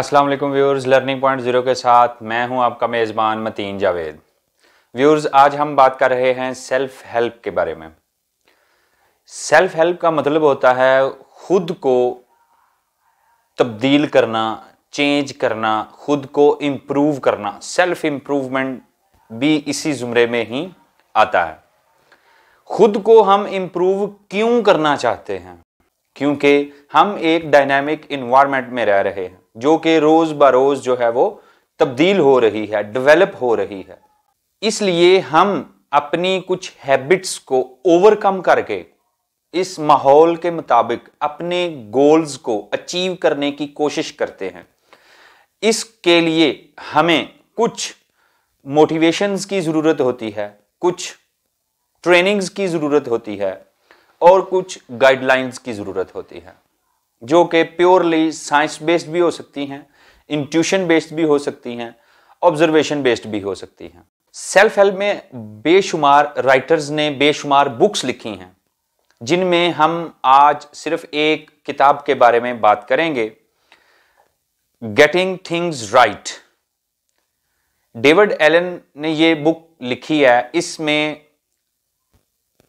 अस्सलाम वालेकुम viewers learning point zero के साथ मैं हूं आपका मेज़बान मतीन जावेद व्यूअर्स आज हम बात कर रहे हैं सेल्फ़ हेल्प के बारे में सेल्फ़ हेल्प का मतलब होता है ख़ुद को तब्दील करना चेंज करना ख़ुद को इम्प्रूव करना सेल्फ़ इम्प्रूवमेंट भी इसी ज़ुमरे में ही आता है ख़ुद को हम इम्प्रूव क्यों करना चाहते हैं क्योंकि हम एक डायनामिक इन्वायरमेंट में रह रहे हैं जो कि रोज बरोज जो है वो तब्दील हो रही है डेवलप हो रही है इसलिए हम अपनी कुछ हैबिट्स को ओवरकम करके इस माहौल के मुताबिक अपने गोल्स को अचीव करने की कोशिश करते हैं इसके लिए हमें कुछ मोटिवेशंस की ज़रूरत होती है कुछ ट्रेनिंग्स की ज़रूरत होती है और कुछ गाइडलाइंस की ज़रूरत होती है जो कि प्योरली साइंस बेस्ड भी हो सकती हैं इंट्यूशन बेस्ड भी हो सकती हैं ऑब्जर्वेशन बेस्ड भी हो सकती हैं सेल्फ हेल्प में बेशुमार राइटर्स ने बेशुमार बुक्स लिखी हैं जिनमें हम आज सिर्फ एक किताब के बारे में बात करेंगे getting things right David Allen ने ये बुक लिखी है इसमें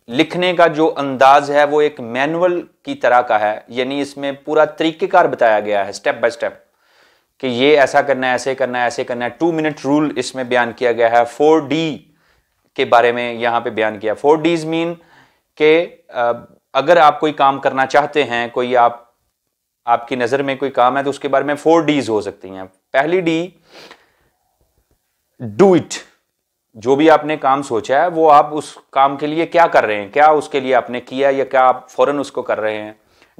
लिखने का जो अंदाज है वो एक मैनुअल की तरह का है यानी इसमें पूरा तरीकेकार बताया गया है स्टेप बाय स्टेप कि ये ऐसा करना है ऐसे करना है ऐसे करना है टू मिनट रूल इसमें बयान किया गया है फोर डी के बारे में यहां पे बयान किया फोर डीज मीन के अगर आप कोई काम करना चाहते हैं कोई आप आपकी नज़र में कोई काम है तो उसके बारे में फोर डीज हो सकती हैं पहली डी डू इट जो भी आपने काम सोचा है वो आप उस काम के लिए क्या कर रहे हैं क्या उसके लिए आपने किया या क्या आप फ़ौरन उसको कर रहे हैं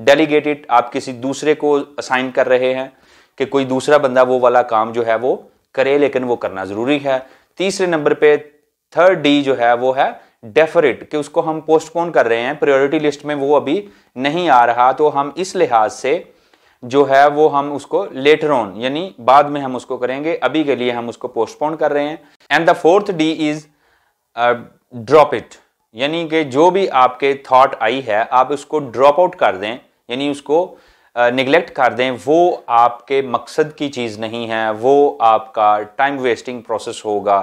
डेलीगेटेड आप किसी दूसरे को असाइन कर रहे हैं कि कोई दूसरा बंदा वो वाला काम जो है वो करे लेकिन वो करना ज़रूरी है तीसरे नंबर पे थर्ड डी जो है वो है डेफरिट कि उसको हम पोस्टपोन कर रहे हैं प्रायोरिटी लिस्ट में वो अभी नहीं आ रहा तो हम इस लिहाज से जो है वो हम उसको लेटर ऑन यानी बाद में हम उसको करेंगे अभी के लिए हम उसको पोस्टपोन कर रहे हैं and the fourth D is drop it यानी कि जो भी आपके थॉट आई है आप उसको ड्रॉप आउट कर दें यानी उसको निगलेक्ट uh, कर दें वो आपके मकसद की चीज़ नहीं है वो आपका टाइम वेस्टिंग प्रोसेस होगा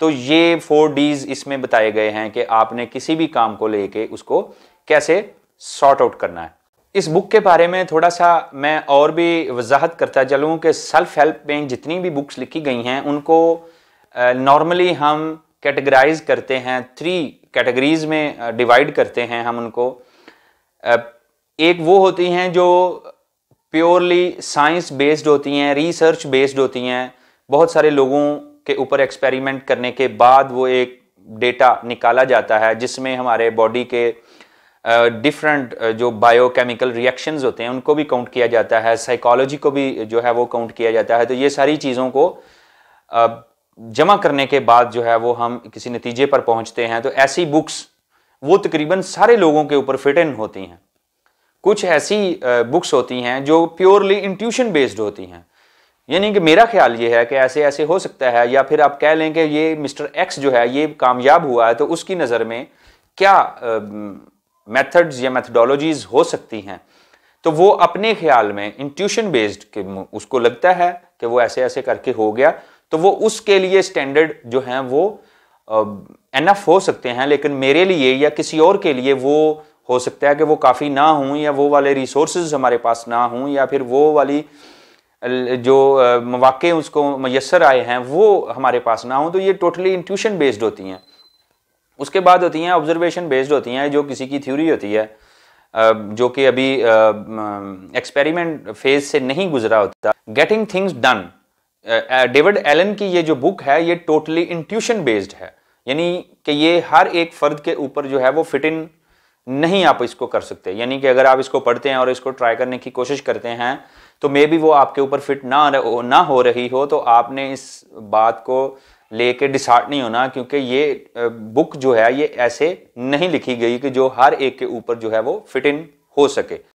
तो ये फोर डीज इसमें बताए गए हैं कि आपने किसी भी काम को लेके उसको कैसे सॉर्ट आउट करना है इस बुक के बारे में थोड़ा सा मैं और भी वजाहत करता चलूँ कि सेल्फ हेल्प में जितनी भी बुक्स लिखी गई हैं उनको नॉर्मली uh, हम कैटेगराइज करते हैं थ्री कैटेगरीज में डिवाइड uh, करते हैं हम उनको uh, एक वो होती हैं जो प्योरली साइंस बेस्ड होती हैं रिसर्च बेस्ड होती हैं बहुत सारे लोगों के ऊपर एक्सपेरिमेंट करने के बाद वो एक डेटा निकाला जाता है जिसमें हमारे बॉडी के डिफरेंट uh, uh, जो बायोकेमिकल रिएक्शंस होते हैं उनको भी काउंट किया जाता है साइकोलॉजी को भी जो है वो काउंट किया जाता है तो ये सारी चीज़ों को uh, जमा करने के बाद जो है वो हम किसी नतीजे पर पहुंचते हैं तो ऐसी बुक्स वो तकरीबन सारे लोगों के ऊपर फिट इन होती हैं कुछ ऐसी बुक्स होती हैं जो प्योरली इंट्यूशन बेस्ड होती हैं यानी कि मेरा ख्याल ये है कि ऐसे ऐसे हो सकता है या फिर आप कह लें कि ये मिस्टर एक्स जो है ये कामयाब हुआ है तो उसकी नज़र में क्या मेथड्स या मैथडोलॉजीज हो सकती हैं तो वो अपने ख्याल में इंट्यूशन बेस्ड के उसको लगता है कि वो ऐसे ऐसे करके हो गया तो वो उसके लिए स्टैंडर्ड जो हैं वो एनफ हो सकते हैं लेकिन मेरे लिए या किसी और के लिए वो हो सकता है कि वो काफ़ी ना हों या वो वाले रिसोर्स हमारे पास ना हों या फिर वो वाली जो मौाक़े उसको मैसर आए हैं वो हमारे पास ना हों तो ये टोटली इंट्यूशन बेस्ड होती हैं उसके बाद होती हैं ऑब्जर्वेशन बेस्ड होती हैं जो किसी की थ्योरी होती है जो कि अभी एक्सपेरिमेंट फेज से नहीं गुजरा होता getting things done David Allen की ये जो बुक है ये टोटली इंट्यूशन बेस्ड है यानी कि ये हर एक फ़र्द के ऊपर जो है वो फिट इन नहीं आप इसको कर सकते यानी कि अगर आप इसको पढ़ते हैं और इसको ट्राई करने की कोशिश करते हैं तो मे बी वो आपके ऊपर फिट ना ना हो रही हो तो आपने इस बात को लेके डिसार्ट नहीं होना क्योंकि ये बुक जो है ये ऐसे नहीं लिखी गई कि जो हर एक के ऊपर जो है वो फिट इन हो सके